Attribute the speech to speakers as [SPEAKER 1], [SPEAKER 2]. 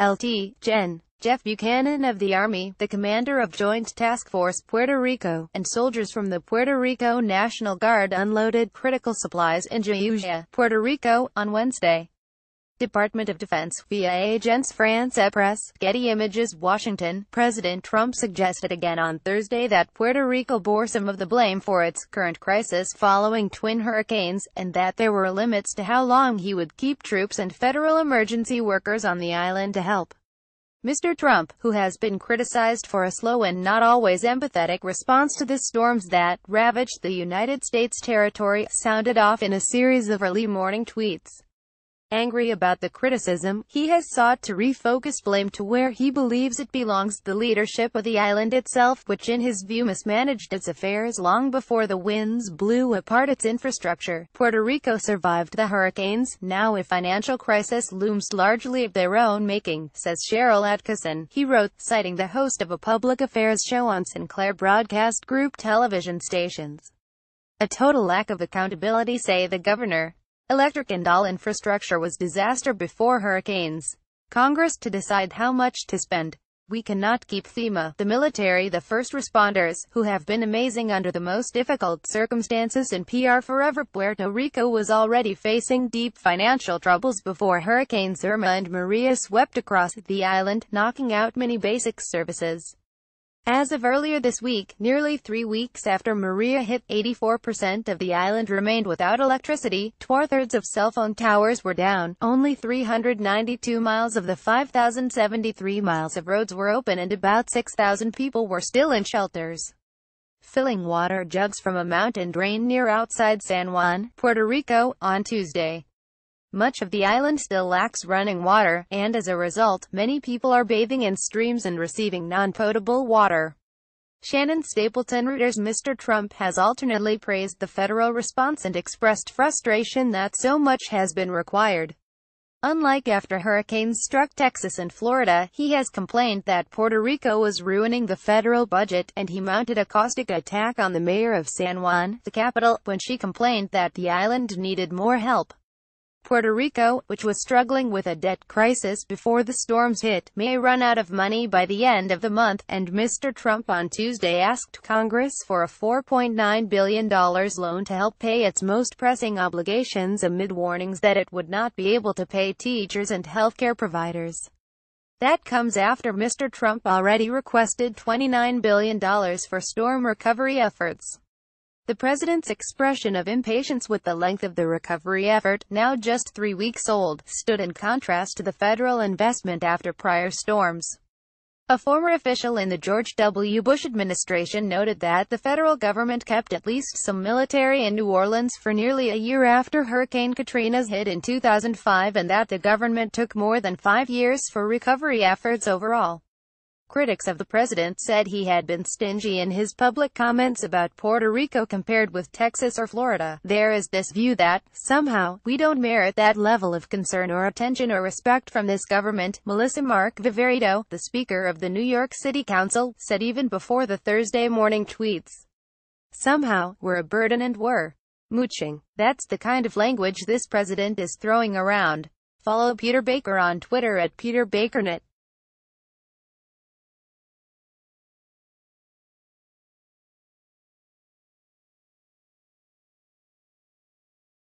[SPEAKER 1] Lt. Gen. Jeff Buchanan of the Army, the commander of Joint Task Force Puerto Rico, and soldiers from the Puerto Rico National Guard unloaded critical supplies in Jayuya, Puerto Rico, on Wednesday. Department of Defense, via Agence France Presse, Getty Images Washington, President Trump suggested again on Thursday that Puerto Rico bore some of the blame for its current crisis following twin hurricanes, and that there were limits to how long he would keep troops and federal emergency workers on the island to help. Mr. Trump, who has been criticized for a slow and not always empathetic response to the storms that ravaged the United States territory, sounded off in a series of early morning tweets. Angry about the criticism, he has sought to refocus blame to where he believes it belongs, the leadership of the island itself, which in his view mismanaged its affairs long before the winds blew apart its infrastructure. Puerto Rico survived the hurricanes, now a financial crisis looms largely of their own making, says Cheryl Atkinson. He wrote, citing the host of a public affairs show on Sinclair Broadcast Group television stations. A total lack of accountability say the governor, Electric and all infrastructure was disaster before hurricanes. Congress to decide how much to spend. We cannot keep FEMA, the military, the first responders, who have been amazing under the most difficult circumstances in PR forever. Puerto Rico was already facing deep financial troubles before Hurricanes Irma and Maria swept across the island, knocking out many basic services. As of earlier this week, nearly three weeks after Maria hit 84% of the island remained without electricity, two-thirds of cell phone towers were down, only 392 miles of the 5,073 miles of roads were open and about 6,000 people were still in shelters. Filling water jugs from a mountain drain near outside San Juan, Puerto Rico, on Tuesday. Much of the island still lacks running water, and as a result, many people are bathing in streams and receiving non-potable water. Shannon Stapleton Reuters Mr. Trump has alternately praised the federal response and expressed frustration that so much has been required. Unlike after hurricanes struck Texas and Florida, he has complained that Puerto Rico was ruining the federal budget, and he mounted a caustic attack on the mayor of San Juan, the capital, when she complained that the island needed more help. Puerto Rico, which was struggling with a debt crisis before the storms hit, may run out of money by the end of the month, and Mr. Trump on Tuesday asked Congress for a $4.9 billion loan to help pay its most pressing obligations amid warnings that it would not be able to pay teachers and healthcare providers. That comes after Mr. Trump already requested $29 billion for storm recovery efforts. The president's expression of impatience with the length of the recovery effort, now just three weeks old, stood in contrast to the federal investment after prior storms. A former official in the George W. Bush administration noted that the federal government kept at least some military in New Orleans for nearly a year after Hurricane Katrina's hit in 2005 and that the government took more than five years for recovery efforts overall. Critics of the president said he had been stingy in his public comments about Puerto Rico compared with Texas or Florida. There is this view that, somehow, we don't merit that level of concern or attention or respect from this government. Melissa Mark Viverito, the Speaker of the New York City Council, said even before the Thursday morning tweets, somehow, we're a burden and we're mooching. That's the kind of language this president is throwing around. Follow Peter Baker on Twitter at PeterBakerNet.